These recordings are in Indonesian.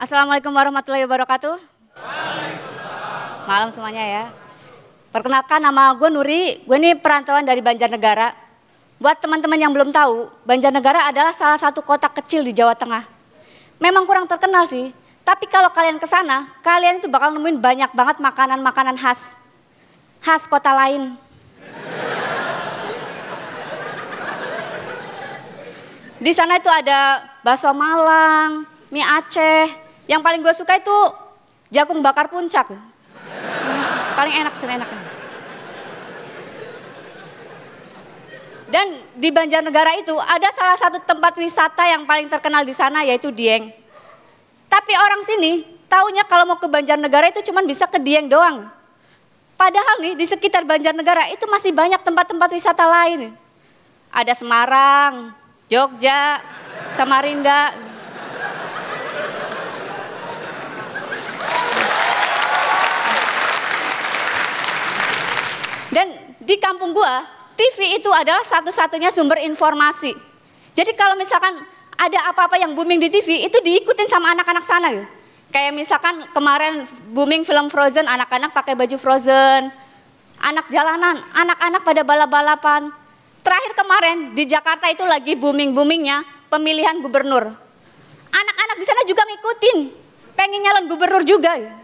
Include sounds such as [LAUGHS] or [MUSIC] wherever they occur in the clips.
Assalamualaikum warahmatullahi wabarakatuh. Malam semuanya ya. Perkenalkan nama gue Nuri, gue ini perantauan dari Banjarnegara. Buat teman-teman yang belum tahu, Banjarnegara adalah salah satu kota kecil di Jawa Tengah. Memang kurang terkenal sih, tapi kalau kalian ke sana, kalian itu bakal nemuin banyak banget makanan-makanan khas. Khas kota lain. Di sana itu ada bakso Malang, mie Aceh, yang paling gue suka itu jagung bakar puncak. Paling enak sih enak. Dan di Banjarnegara itu ada salah satu tempat wisata yang paling terkenal di sana yaitu Dieng. Tapi orang sini taunya kalau mau ke Banjarnegara itu cuma bisa ke Dieng doang. Padahal nih di sekitar Banjarnegara itu masih banyak tempat-tempat wisata lain. Ada Semarang, Jogja, Samarinda. di kampung gua TV itu adalah satu-satunya sumber informasi. Jadi kalau misalkan ada apa-apa yang booming di TV itu diikutin sama anak-anak sana gitu. Kayak misalkan kemarin booming film Frozen, anak-anak pakai baju Frozen, anak jalanan, anak-anak pada balap-balapan. Terakhir kemarin di Jakarta itu lagi booming-boomingnya pemilihan gubernur. Anak-anak di sana juga ngikutin, pengen nyalon gubernur juga. Gitu.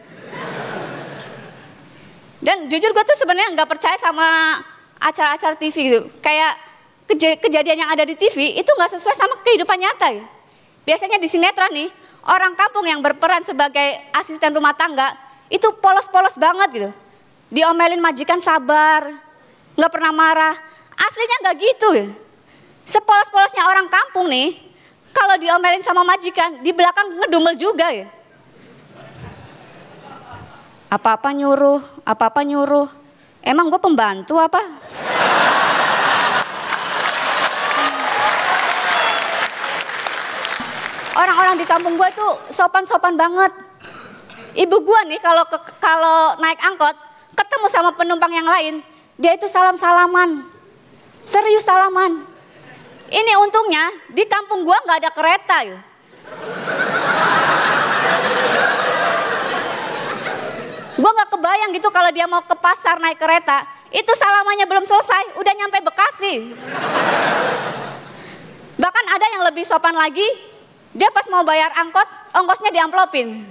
Dan jujur gue tuh sebenarnya nggak percaya sama acara-acara TV gitu. Kayak kej kejadian yang ada di TV itu nggak sesuai sama kehidupan nyata. Gitu. Biasanya di sinetron nih, orang kampung yang berperan sebagai asisten rumah tangga itu polos-polos banget gitu. Diomelin majikan sabar, nggak pernah marah. Aslinya nggak gitu. Ya. Sepolos-polosnya orang kampung nih, kalau diomelin sama majikan, di belakang ngedumel juga ya. Apa-apa nyuruh, apa-apa nyuruh. Emang gue pembantu apa? Orang-orang di kampung gue tuh sopan-sopan banget. Ibu gue nih kalau kalau naik angkot ketemu sama penumpang yang lain, dia itu salam-salaman. Serius salaman. Ini untungnya di kampung gue nggak ada kereta. ya kebayang gitu kalau dia mau ke pasar naik kereta, itu salamannya belum selesai, udah nyampe Bekasi. Bahkan ada yang lebih sopan lagi, dia pas mau bayar angkot, ongkosnya diamplopin.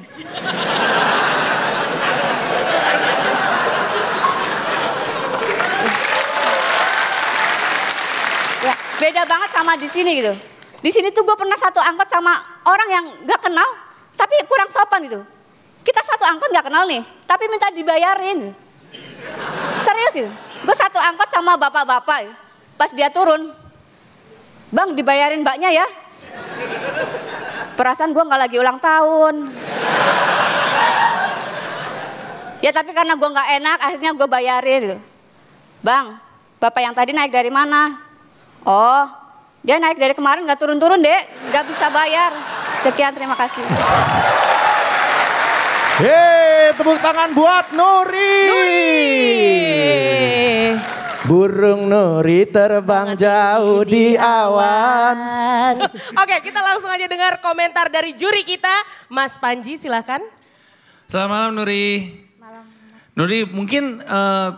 Ya, beda banget sama di sini gitu. Di sini tuh gue pernah satu angkot sama orang yang gak kenal, tapi kurang sopan gitu kita satu angkot nggak kenal nih, tapi minta dibayarin. Serius sih, gitu. Gue satu angkot sama bapak-bapak. Gitu. Pas dia turun, bang dibayarin mbaknya ya. Perasaan gue nggak lagi ulang tahun. Ya tapi karena gue nggak enak, akhirnya gue bayarin. Gitu. Bang, bapak yang tadi naik dari mana? Oh, dia naik dari kemarin nggak turun-turun dek, nggak bisa bayar. Sekian terima kasih. Yeay, tepuk tangan buat Nuri. Nuri. Burung Nuri terbang jauh di awan. Oke, kita langsung aja dengar komentar dari juri kita. Mas Panji, silahkan. Selamat malam Nuri. Nuri, mungkin uh,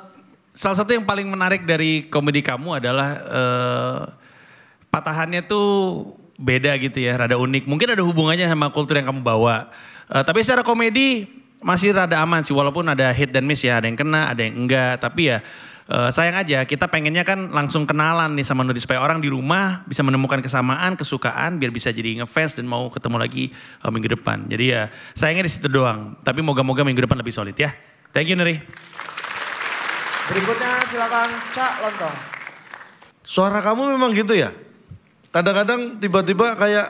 salah satu yang paling menarik dari komedi kamu adalah uh, patahannya tuh beda gitu ya, rada unik. Mungkin ada hubungannya sama kultur yang kamu bawa. Uh, tapi secara komedi masih rada aman sih, walaupun ada hit dan miss ya, ada yang kena, ada yang enggak. Tapi ya uh, sayang aja, kita pengennya kan langsung kenalan nih sama Nuri supaya orang di rumah bisa menemukan kesamaan, kesukaan, biar bisa jadi ngefans dan mau ketemu lagi uh, minggu depan. Jadi ya sayangnya di situ doang. Tapi moga-moga minggu depan lebih solid ya. Thank you Nuri. Berikutnya silakan Cak Lontong. Suara kamu memang gitu ya? Kadang-kadang tiba-tiba kayak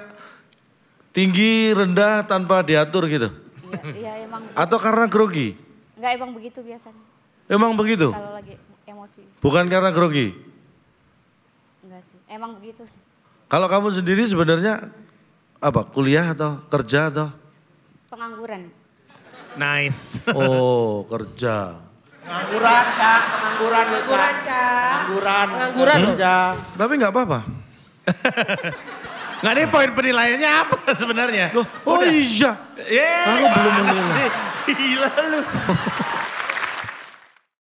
tinggi rendah tanpa diatur gitu. Iya, ya, emang. Atau karena grogi? Enggak, emang begitu biasanya. Emang begitu? Kalau lagi emosi. Bukan karena grogi? Enggak sih, emang begitu. sih. Kalau kamu sendiri sebenarnya apa? Kuliah atau kerja atau? Pengangguran. Nice. Oh, kerja. Pengangguran, Cak. Pengangguran, Pengangguran, Cak. Pengangguran. Pengangguran. Pengangguran. Tapi nggak apa-apa. [LAUGHS] Nggak nih poin penilaiannya apa sebenarnya? Loh, oh Udah. iya. Yeah, Aku belum menilai. [LAUGHS] Gila lu.